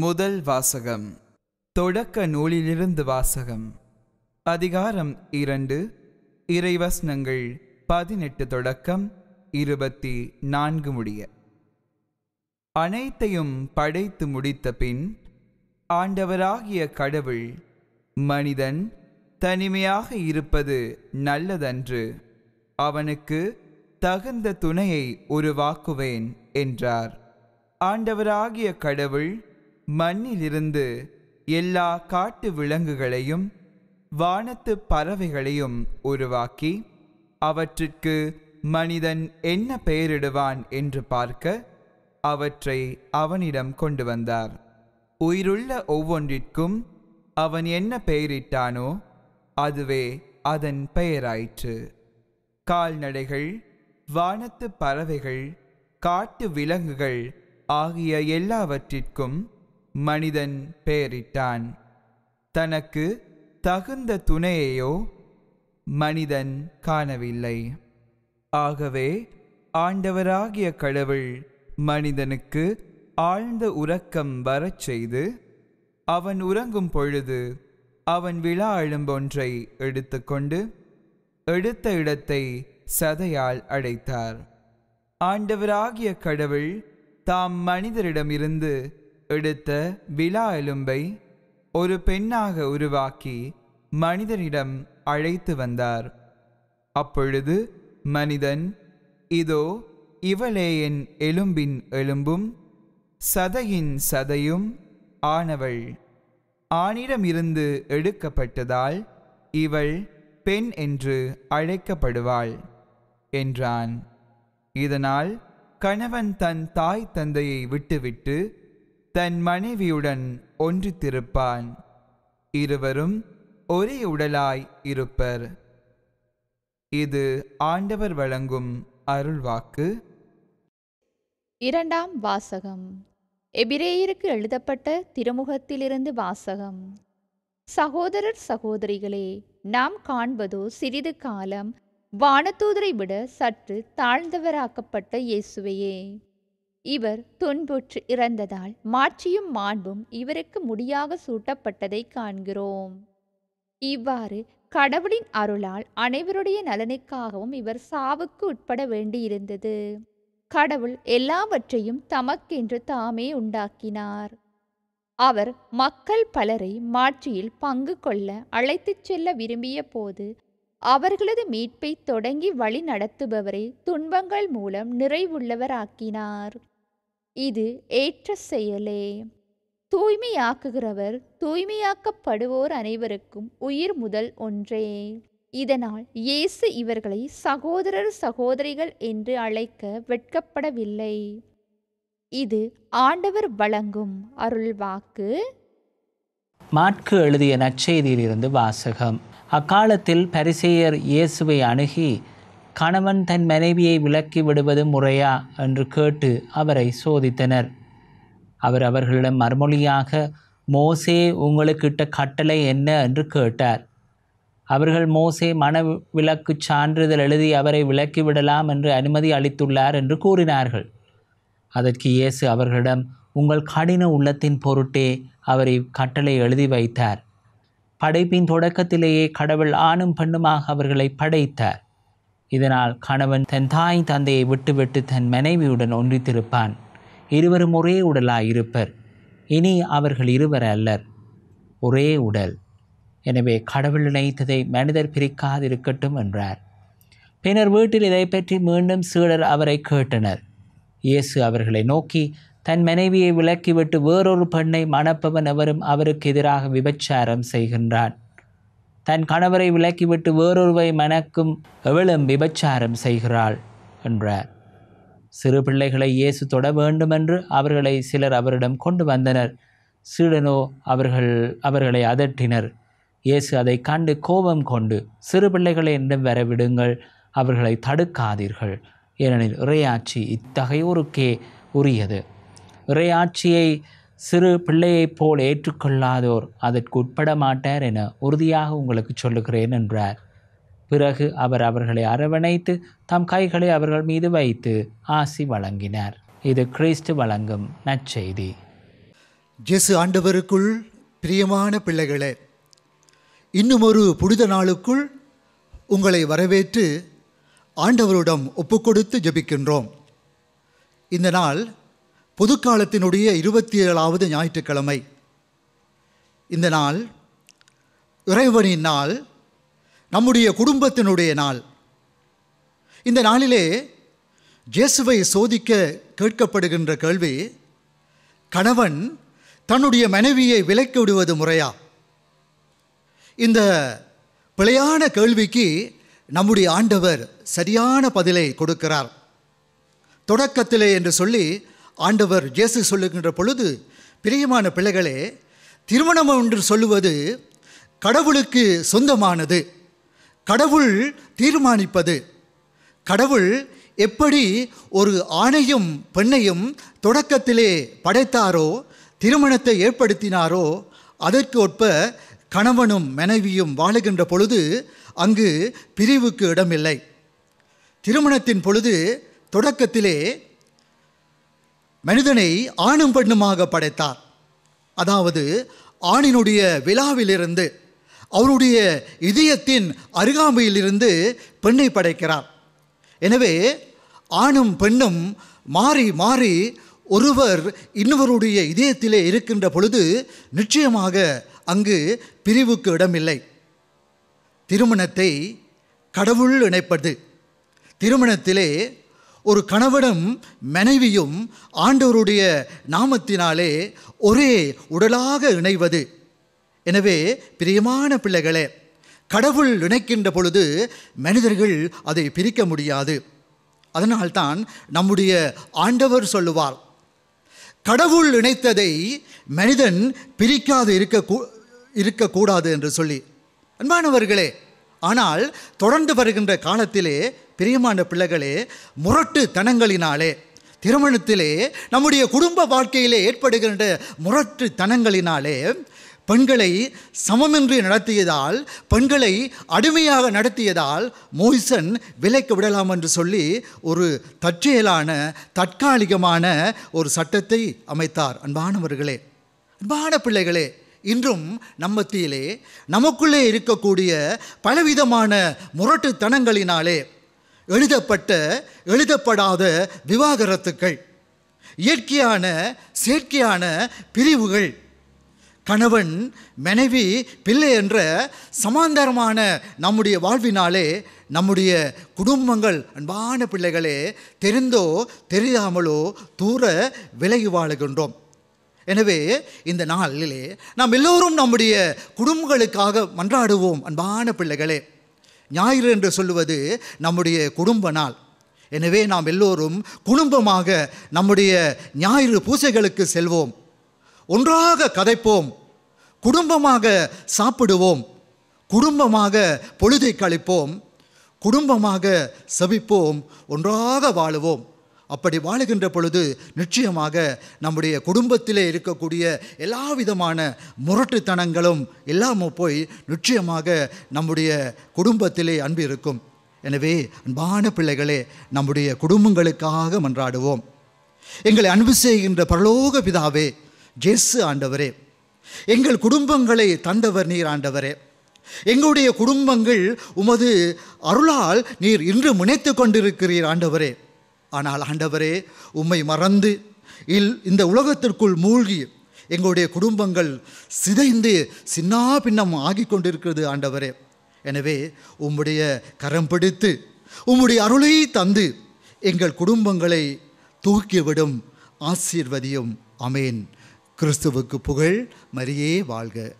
முதல் வாசகம் தொடக்க நூலிலிருந்து வாசகம் அதிகாரம் இரண்டு இறைவசனங்கள் பதினெட்டு தொடக்கம் இருபத்தி நான்கு முடிய அனைத்தையும் படைத்து முடித்த பின் ஆண்டவராகிய கடவுள் மனிதன் தனிமையாக இருப்பது நல்லதன்று அவனுக்கு தகுந்த துணையை உருவாக்குவேன் என்றார் ஆண்டவராகிய கடவுள் மண்ணிலிருந்து எல்லா காட்டு விலங்குகளையும் வானத்து பறவைகளையும் உருவாக்கி அவற்றிற்கு மனிதன் என்ன பெயரிடுவான் என்று பார்க்க அவற்றை அவனிடம் கொண்டு வந்தார் உயிருள்ள ஒவ்வொன்றிற்கும் அவன் என்ன பெயரிட்டானோ அதுவே அதன் பெயராயிற்று கால்நடைகள் வானத்து பறவைகள் காட்டு விலங்குகள் ஆகிய எல்லாவற்றிற்கும் மனிதன் பெயரிட்டான் தனக்கு தகுந்த துணையையோ மனிதன் காணவில்லை ஆகவே ஆண்டவராகிய கடவுள் மனிதனுக்கு ஆழ்ந்த உறக்கம் வரச் செய்து அவன் உறங்கும் பொழுது அவன் விழா எழும்பொன்றை எடுத்துக்கொண்டு எடுத்த இடத்தை சதையால் அடைத்தார் ஆண்டவராகிய கடவுள் தாம் மனிதரிடமிருந்து எடுத்த விழா எலும்பை ஒரு பெண்ணாக உருவாக்கி மனிதனிடம் அழைத்து வந்தார் அப்பொழுது மனிதன் இதோ இவளே என் எலும்பின் எலும்பும் சதையின் சதையும் ஆனவள் ஆணிடமிருந்து எடுக்கப்பட்டதால் இவள் பெண் என்று அழைக்கப்படுவாள் என்றான் இதனால் கணவன் தன் தாய் தந்தையை விட்டுவிட்டு தன் மனைவியுடன் ஒன்று திருப்பான் இருவரும் ஒரே உடலாய் இருப்பர் இது ஆண்டவர் வழங்கும் அருள்வாக்கு இரண்டாம் வாசகம் எபிரேயருக்கு எழுதப்பட்ட திருமுகத்திலிருந்து வாசகம் சகோதரர் சகோதரிகளே நாம் காண்பதோ சிறிது காலம் வானதூதரை விட சற்று தாழ்ந்தவராக்கப்பட்ட இயேசுவையே இவர் துன்புற்று இறந்ததால் மாட்சியும் மாண்பும் இவருக்கு முடியாக சூட்டப்பட்டதை காண்கிறோம் இவ்வாறு கடவுளின் அருளால் அனைவருடைய நலனுக்காகவும் இவர் சாவுக்கு உட்பட வேண்டியிருந்தது கடவுள் எல்லாவற்றையும் தமக்கென்று தாமே உண்டாக்கினார் அவர் மக்கள் பலரை மாட்சியில் பங்கு கொள்ள அழைத்துச் செல்ல விரும்பிய போது அவர்களது மீட்பை தொடங்கி வழி நடத்துபவரை துன்பங்கள் மூலம் நிறைவுள்ளவராக்கினார் இது ஏற்ற செயலே தூய்மையாக்குகிறவர் தூய்மையாக்கப்படுவோர் அனைவருக்கும் உயிர் முதல் ஒன்றே இதனால் இயேசு இவர்களை சகோதரர் சகோதரிகள் என்று அழைக்க வெட்கப்படவில்லை இது ஆண்டவர் வழங்கும் அருள் வாக்கு மாட்கு எழுதிய நற்செய்தியிலிருந்து வாசகம் அக்காலத்தில் பரிசெயர் இயேசுவை அணுகி கணவன் தன் மனைவியை விலக்கி விடுவது முறையா என்று கேட்டு அவரை சோதித்தனர் அவர் அவர்களிடம் மறுமொழியாக மோசே உங்களுக்கிட்ட கட்டளை என்ன என்று கேட்டார் அவர்கள் மோசே மன விளக்கு சான்றிதழ் எழுதி அவரை விடலாம் என்று அனுமதி அளித்துள்ளார் என்று கூறினார்கள் அதற்கு இயேசு அவர்களிடம் உங்கள் கடின உள்ளத்தின் பொருட்டே அவரை கட்டளை எழுதி வைத்தார் படைப்பின் தொடக்கத்திலேயே கடவுள் ஆணும் பெண்ணுமாக அவர்களை படைத்தார் இதனால் கணவன் தன் தாய் தந்தையை விட்டுவிட்டு தன் மனைவியுடன் ஒன்றித்திருப்பான் இருவரும் ஒரே உடலாய் இருப்பர் இனி அவர்கள் இருவர் அல்லர் ஒரே உடல் எனவே கடவுள் நினைத்ததை மனிதர் பிரிக்காதிருக்கட்டும் என்றார் பின்னர் வீட்டில் இதை பற்றி மீண்டும் சீடர் அவரை கேட்டனர் இயேசு அவர்களை நோக்கி தன் மனைவியை விலக்கிவிட்டு வேறொரு பெண்ணை மணப்பவன் எவரும் அவருக்கு எதிராக விபச்சாரம் செய்கின்றான் தன் கணவரை விலக்கிவிட்டு வேறொருவை மணக்கும் எவளும் விபச்சாரம் செய்கிறாள் என்றார் சிறு பிள்ளைகளை இயேசு தொட வேண்டுமென்று அவர்களை சிலர் அவரிடம் கொண்டு வந்தனர் சீடனோ அவர்கள் அவர்களை அதட்டினர் இயேசு அதை கண்டு கோபம் கொண்டு சிறு பிள்ளைகளை என்னும் வர விடுங்கள் அவர்களை தடுக்காதீர்கள் ஏனெனில் இறையாட்சி இத்தகையோருக்கே உரியது இறையாட்சியை சிறு பிள்ளையைப் போல் ஏற்றுக்கொள்ளாதோர் அதற்கு உட்பட மாட்டார் என உறுதியாக உங்களுக்கு சொல்லுகிறேன் என்றார் பிறகு அவர் அவர்களை அரவணைத்து தம் கைகளை அவர்கள் மீது வைத்து ஆசி வழங்கினார் இது கிறிஸ்து வழங்கும் நற்செய்தி ஜெசு ஆண்டவருக்குள் பிரியமான பிள்ளைகளே இன்னும் ஒரு புனித நாளுக்குள் உங்களை வரவேற்று ஆண்டவரிடம் ஒப்புக்கொடுத்து ஜபிக்கின்றோம் இந்த நாள் புதுக்காலத்தினுடைய இருபத்தி ஏழாவது ஞாயிற்றுக்கிழமை இந்த நாள் இறைவனின் நாள் நம்முடைய குடும்பத்தினுடைய நாள் இந்த நாளிலே ஜேசுவை சோதிக்க கேட்கப்படுகின்ற கேள்வி கணவன் தன்னுடைய மனைவியை விலக்கி விடுவது முறையா இந்த பிழையான கேள்விக்கு நம்முடைய ஆண்டவர் சரியான பதிலை கொடுக்கிறார் தொடக்கத்திலே என்று சொல்லி ஆண்டவர் ஜேசு சொல்லுகின்ற பொழுது பிரியமான பிள்ளைகளே திருமணம் என்று சொல்லுவது கடவுளுக்கு சொந்தமானது கடவுள் தீர்மானிப்பது கடவுள் எப்படி ஒரு ஆணையும் பெண்ணையும் தொடக்கத்திலே படைத்தாரோ திருமணத்தை ஏற்படுத்தினாரோ அதற்கு ஒப்ப கணவனும் மனைவியும் வாழுகின்ற பொழுது அங்கு பிரிவுக்கு இடமில்லை திருமணத்தின் பொழுது தொடக்கத்திலே மனிதனை ஆணும் பெண்ணுமாக படைத்தார் அதாவது ஆணினுடைய விழாவிலிருந்து அவருடைய இதயத்தின் அருகாமையிலிருந்து பெண்ணை படைக்கிறார் எனவே ஆணும் பெண்ணும் மாறி மாறி ஒருவர் இன்னொருடைய இதயத்திலே இருக்கின்ற பொழுது நிச்சயமாக அங்கு பிரிவுக்கு இடமில்லை திருமணத்தை கடவுள் இணைப்பது திருமணத்திலே ஒரு கணவனும் மனைவியும் ஆண்டவருடைய நாமத்தினாலே ஒரே உடலாக இணைவது எனவே பிரியமான பிள்ளைகளே கடவுள் இணைக்கின்ற பொழுது மனிதர்கள் அதை பிரிக்க முடியாது அதனால்தான் நம்முடைய ஆண்டவர் சொல்லுவார் கடவுள் இணைத்ததை மனிதன் பிரிக்காது இருக்க இருக்கக்கூடாது என்று சொல்லி அன்பானவர்களே ஆனால் தொடர்ந்து வருகின்ற காலத்திலே பிரியமான பிள்ளைகளே முரட்டு தனங்களினாலே திருமணத்திலே நம்முடைய குடும்ப வாழ்க்கையிலே ஏற்படுகின்ற முரட்டு தனங்களினாலே பெண்களை சமமின்றி நடத்தியதால் பெண்களை அடிமையாக நடத்தியதால் மோய்சன் விலைக்கு விடலாம் என்று சொல்லி ஒரு தற்செயலான தற்காலிகமான ஒரு சட்டத்தை அமைத்தார் அன்பானவர்களே அன்பான பிள்ளைகளே இன்றும் நம்மத்தியிலே நமக்குள்ளே இருக்கக்கூடிய பலவிதமான முரட்டுத்தனங்களினாலே எழுதப்பட்ட எழுதப்படாத விவாகரத்துக்கள் இயற்கையான செயற்கையான பிரிவுகள் கணவன் மனைவி பிள்ளை என்ற சமாந்தரமான நம்முடைய வாழ்வினாலே நம்முடைய குடும்பங்கள் அன்பான பிள்ளைகளே தெரிந்தோ தெரியாமலோ தூர விலகி வாழுகின்றோம் எனவே இந்த நாளிலே நாம் எல்லோரும் நம்முடைய குடும்பங்களுக்காக மன்றாடுவோம் அன்பான பிள்ளைகளே ஞாயிறு என்று சொல்லுவது நம்முடைய குடும்ப நாள் எனவே நாம் எல்லோரும் குடும்பமாக நம்முடைய ஞாயிறு பூசைகளுக்கு செல்வோம் ஒன்றாக கதைப்போம் குடும்பமாக சாப்பிடுவோம் குடும்பமாக பொழுதை கழிப்போம் குடும்பமாக செபிப்போம் ஒன்றாக வாழுவோம் அப்படி வாழுகின்ற பொழுது நிச்சயமாக நம்முடைய குடும்பத்திலே இருக்கக்கூடிய எல்லா விதமான முரட்டுத்தனங்களும் எல்லாமும் போய் நிச்சயமாக நம்முடைய குடும்பத்திலே அன்பு இருக்கும் எனவே அன்பான பிள்ளைகளே நம்முடைய குடும்பங்களுக்காக மன்றாடுவோம் எங்களை அன்பு செய்கின்ற பரலோக பிதாவே ஜேசு ஆண்டவரே எங்கள் குடும்பங்களை தந்தவர் நீர் ஆண்டவரே எங்களுடைய குடும்பங்கள் உமது அருளால் நீர் இன்று முனைத்து கொண்டிருக்கிறீர் ஆண்டவரே ஆனால் ஆண்டவரே உம்மை மறந்து இல் இந்த உலகத்திற்குள் மூழ்கி எங்களுடைய குடும்பங்கள் சிதைந்து சின்னா பின்னம் ஆகி கொண்டிருக்கிறது ஆண்டவரே எனவே உம்முடைய கரம் பிடித்து உம்முடைய அருளை தந்து எங்கள் குடும்பங்களை தூக்கிவிடும் ஆசீர்வதியும் அமேன் கிறிஸ்துவுக்கு புகழ் மரியே வாழ்க